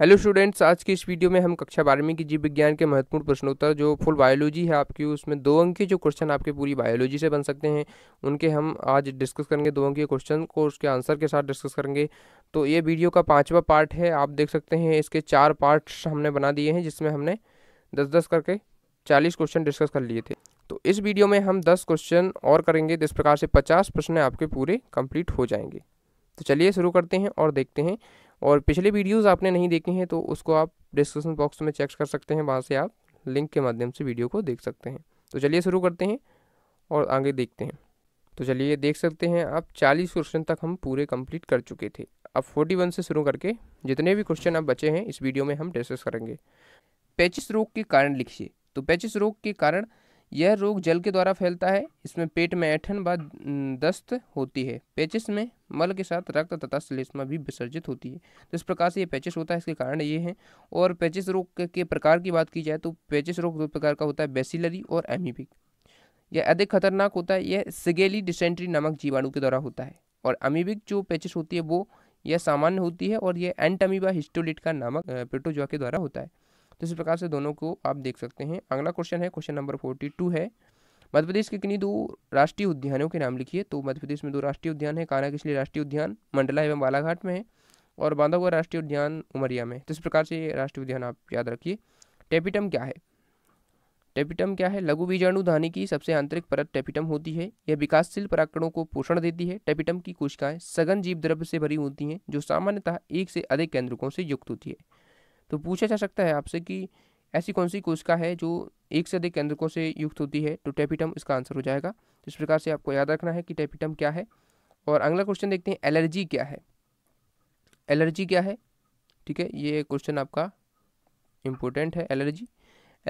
hello students आज की इस वीडियो में हम कक्षा बारहवीं की जीव विज्ञान के महत्वपूर्ण प्रश्नोत्तर जो फुल बायोलॉजी है आपकी उसमें दो अंक के जो क्वेश्चन आपके पूरी बायोलॉजी से बन सकते हैं उनके हम आज डिस्कस करेंगे दो अंक के क्वेश्चन को उसके आंसर के साथ डिस्कस करेंगे तो ये वीडियो का पाँचवा पार्ट है आप देख सकते हैं इसके चार पार्ट्स हमने बना दिए हैं जिसमें हमने दस दस करके चालीस क्वेश्चन डिस्कस कर लिए थे तो इस वीडियो में हम दस क्वेश्चन और करेंगे जिस प्रकार से पचास प्रश्न आपके पूरे कंप्लीट हो जाएंगे तो चलिए शुरू करते हैं और देखते हैं और पिछले वीडियोस आपने नहीं देखे हैं तो उसको आप डिस्क्रिप्शन बॉक्स में चेक कर सकते हैं वहाँ से आप लिंक के माध्यम से वीडियो को देख सकते हैं तो चलिए शुरू करते हैं और आगे देखते हैं तो चलिए देख सकते हैं आप 40 क्वेश्चन तक हम पूरे कंप्लीट कर चुके थे अब 41 से शुरू करके जितने भी क्वेश्चन अब बचे हैं इस वीडियो में हम डिस्कस करेंगे पैचिस रोग के कारण लिखिए तो पैचिस रोग के कारण यह रोग जल के द्वारा फैलता है इसमें पेट में ऐठन व दस्त होती है पैचिस में मल के साथ रक्त तथा श्लेष्मा भी विसर्जित होती है तो इस प्रकार से ये पैचिस होता है इसके कारण ये हैं और पैचिस रोग के प्रकार की बात की जाए तो पैचिस रोग दो प्रकार का होता है बेसिलरी और एमीबिक यह अधिक खतरनाक होता है यह सिगेली डिसेंट्री नामक जीवाणु के द्वारा होता है और अमीबिक जो पैचिस होती है वो यह सामान्य होती है और यह एंटमीबा हिस्टोलिट का नामक प्रोटोजोआ के द्वारा होता है तो इसी प्रकार से दोनों को आप देख सकते हैं अगला क्वेश्चन है क्वेश्चन नंबर फोर्टी टू है मध्य प्रदेश के किन्हीं दो राष्ट्रीय उद्यानों के नाम लिखिए तो मध्य प्रदेश में दो राष्ट्रीय उद्यान है काना किसली राष्ट्रीय उद्यान मंडला एवं बालाघाट में है और बांधवगढ़ राष्ट्रीय उद्यान उमरिया में तो इस प्रकार से राष्ट्रीय उद्यान आप याद रखिए टेपिटम क्या है टेपिटम क्या है लघु बीजाणु धानी की सबसे आंतरिक परत टेपिटम होती है यह विकासशील पराकड़ों को पोषण देती है टेपिटम की कोशिकाएं सघन जीव द्रव्य से भरी होती हैं जो सामान्यतः एक से अधिक केंद्रकों से युक्त होती है तो पूछा जा सकता है आपसे कि ऐसी कौन सी कोशिका है जो एक से अधिक केंद्रकों से युक्त होती है तो टेपिटम इसका आंसर हो जाएगा तो इस प्रकार से आपको याद रखना है कि टेपिटम क्या है और अगला क्वेश्चन देखते हैं एलर्जी क्या है एलर्जी क्या है ठीक है ये क्वेश्चन आपका इम्पोर्टेंट है एलर्जी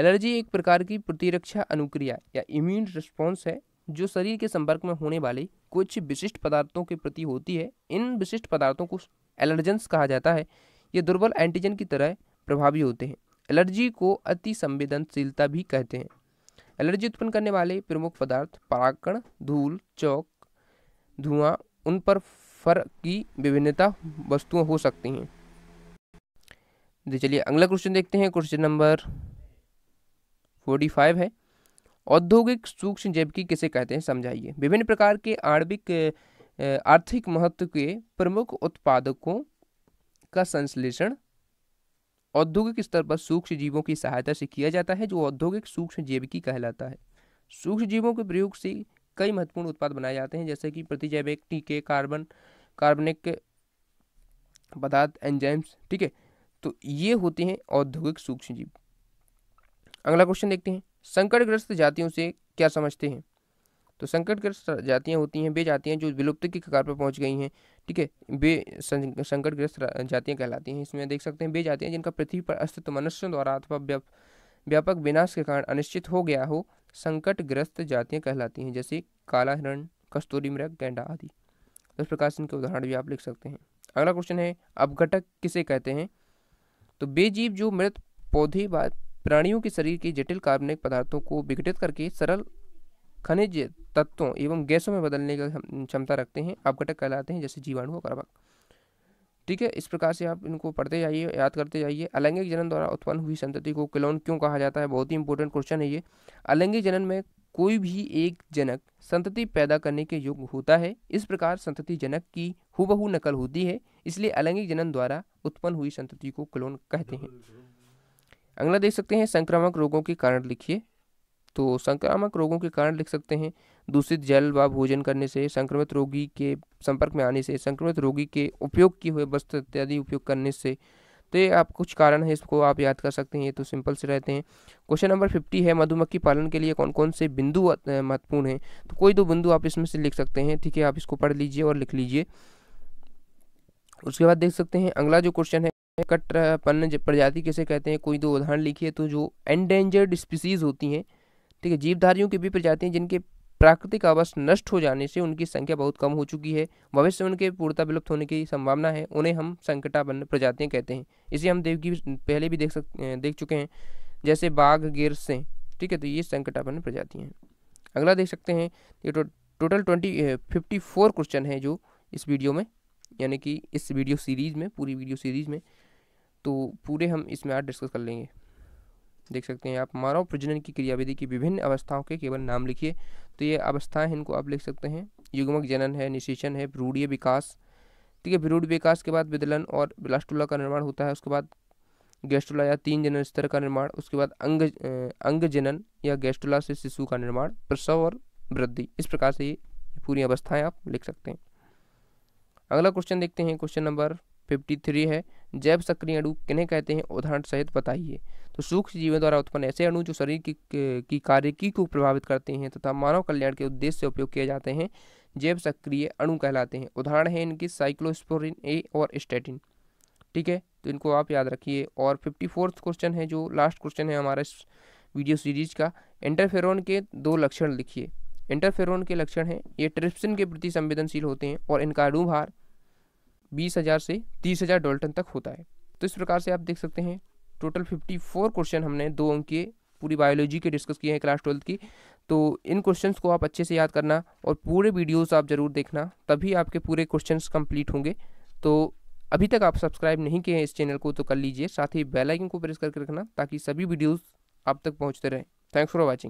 एलर्जी एक प्रकार की प्रतिरक्षा अनुक्रिया या इम्यून रिस्पॉन्स है जो शरीर के संपर्क में होने वाले कुछ विशिष्ट पदार्थों के प्रति होती है इन विशिष्ट पदार्थों को एलर्जेंस कहा जाता है ये दुर्बल एंटीजन की तरह प्रभावी होते हैं एलर्जी को अति संवेदनशीलता भी कहते हैं एलर्जी उत्पन्न करने वाले प्रमुख पदार्थ पराकण धूल चौक धुआं उन पर फर की विभिन्नता वस्तुओं हो सकती हैं चलिए अगला क्वेश्चन देखते हैं क्वेश्चन नंबर फोर्टी फाइव है औद्योगिक सूक्ष्म जैविकी किसे कहते हैं समझाइए विभिन्न प्रकार के आणविक आर्थिक महत्व के प्रमुख उत्पादकों का संश्लेषण औद्योगिक स्तर पर सूक्ष्म जीवों की सहायता से किया जाता है जो औद्योगिक सूक्ष्म जैविकी कहलाता है सूक्ष्म जीवों के प्रयोग से कई महत्वपूर्ण उत्पाद बनाए जाते हैं जैसे कि प्रतिजैविक टीके कार्बन कार्बनिक पदार्थ एंजाइम्स ठीक है तो ये होते हैं औद्योगिक सूक्ष्म जीव अगला क्वेश्चन देखते हैं संकटग्रस्त जातियों से क्या समझते हैं तो संकटग्रस्त जातियाँ होती हैं वे जातियाँ जो विलुप्त के कगार पर पहुँच गई हैं ठीक है वे संकटग्रस्त जातियाँ कहलाती हैं इसमें देख सकते हैं वे जातियाँ जिनका पृथ्वी पर अस्तित्व मनुष्यों द्वारा अथवा व्यापक विनाश के कारण अनिश्चित हो गया हो संकटग्रस्त जातियाँ कहलाती हैं जैसे काला हिरण कस्तूरी मृग गेंडा आदि तो इस प्रकार से इनके उदाहरण भी आप लिख सकते हैं अगला क्वेश्चन है अपघटक किसे कहते हैं तो बेजीव जो मृत पौधे व प्राणियों के शरीर के जटिल कार्बनिक पदार्थों को विघटित करके सरल खनिज तत्वों एवं गैसों में बदलने का क्षमता रखते हैं अपघटक कहलाते हैं जैसे जीवाणु और कर्बक ठीक है इस प्रकार से आप इनको पढ़ते जाइए याद करते जाइए अलैंगिक जनन द्वारा उत्पन्न हुई संतति को क्लोन क्यों कहा जाता है बहुत ही इंपॉर्टेंट क्वेश्चन है ये अलैंगिक जनन में कोई भी एक जनक संतति पैदा करने के योग्य होता है इस प्रकार संतति जनक की हुबहू नकल होती है इसलिए अलैंगिक जनन द्वारा उत्पन्न हुई संतति को क्लोन कहते हैं अगला देख सकते हैं संक्रामक रोगों के कारण लिखिए तो संक्रामक रोगों के कारण लिख सकते हैं दूषित जल व भोजन करने से संक्रमित रोगी के संपर्क में आने से संक्रमित रोगी के उपयोग किए हुए वस्त्र इत्यादि उपयोग करने से तो ये आप कुछ कारण है इसको आप याद कर सकते हैं ये तो सिंपल से रहते हैं क्वेश्चन नंबर फिफ्टी है मधुमक्खी पालन के लिए कौन कौन से बिंदु महत्वपूर्ण हैं तो कोई दो बिंदु आप इसमें से लिख सकते हैं ठीक है आप इसको पढ़ लीजिए और लिख लीजिए उसके बाद देख सकते हैं अगला जो क्वेश्चन है कट पन्न प्रजाति कैसे कहते हैं कोई दो उदाहरण लिखिए तो जो एंडेंजर्ड स्पीसीज होती हैं ठीक है जीवधारियों की भी प्रजातियाँ जिनके प्राकृतिक आवास नष्ट हो जाने से उनकी संख्या बहुत कम हो चुकी है भविष्य में उनके पूर्णता विलुप्त होने की संभावना है उन्हें हम संकटापन्न प्रजातियाँ कहते हैं इसे हम देवगी पहले भी देख सक अं, देख चुके हैं जैसे बाघ गिर से ठीक है तो ये संकटापन्न प्रजातियाँ हैं अगला देख सकते हैं ये टो, total twenty fifty four question हैं जो इस वीडियो में यानी कि इस वीडियो सीरीज़ में पूरी वीडियो सीरीज़ में तो पूरे हम इसमें आज डिस्कस कर लेंगे देख सकते हैं आप मानव प्रजनन की क्रियाविधि की विभिन्न अवस्थाओं के केवल नाम लिखिए तो ये अवस्थाएं इनको आप लिख सकते हैं युग्मक जनन है निषेचन है ब्रूढ़ीय विकास ठीक है भ्रूढ़ विकास के बाद विदलन और ब्लास्टुला का निर्माण होता है उसके बाद गैस्टुला या तीन जनन स्तर का निर्माण उसके बाद अंग अंग जनन या गैस्टुला से शिशु का निर्माण प्रसव और वृद्धि इस प्रकार से ये पूरी अवस्थाएँ आप लिख सकते हैं अगला क्वेश्चन देखते हैं क्वेश्चन नंबर फिफ्टी थ्री है जैव सक्रिय अणु किन्हें कहते हैं उदाहरण सहित बताइए तो सूक्ष्म जीवन द्वारा उत्पन्न ऐसे अणु जो शरीर की, की कार्यकी को प्रभावित करते हैं तथा मानव कल्याण के उद्देश्य से उपयोग किए जाते हैं जैव सक्रिय अणु कहलाते हैं उदाहरण है इनकी साइक्लोस्पोरिन ए और स्टेटिन ठीक है तो इनको आप याद रखिए और फिफ्टी फोर्थ क्वेश्चन है जो लास्ट क्वेश्चन है हमारे इस वीडियो सीरीज का इंटरफेरोन के दो लक्षण लिखिए इंटरफेरोन के लक्षण हैं ये ट्रिप्सिन के प्रति संवेदनशील होते हैं और इनका अणु भार बीस हज़ार से तीस हज़ार डोल्टन तक होता है तो इस प्रकार से आप देख सकते हैं टोटल फिफ्टी फोर क्वेश्चन हमने दो अंक के पूरी बायोलॉजी के डिस्कस किए हैं क्लास ट्वेल्थ की तो इन क्वेश्चंस को आप अच्छे से याद करना और पूरे वीडियोस आप ज़रूर देखना तभी आपके पूरे क्वेश्चंस कंप्लीट होंगे तो अभी तक आप सब्सक्राइब नहीं किए हैं इस चैनल को तो कर लीजिए साथ ही बेल आइकन को प्रेस करके रखना ताकि सभी वीडियोस आप तक पहुंचते रहें थैंक्स फॉर वाचिंग